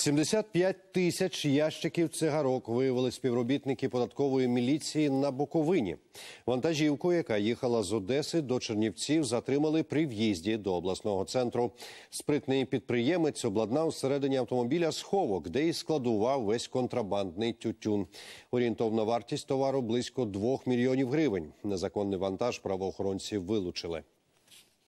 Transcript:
75 тисяч ящиків цигарок виявили співробітники податкової міліції на Буковині. Вантажівку, яка їхала з Одеси до Чернівців, затримали при в'їзді до обласного центру. Спритний підприємець обладнав всередині автомобіля сховок, де і складував весь контрабандний тютюн. Орієнтовна вартість товару близько 2 мільйонів гривень. Незаконний вантаж правоохоронці вилучили.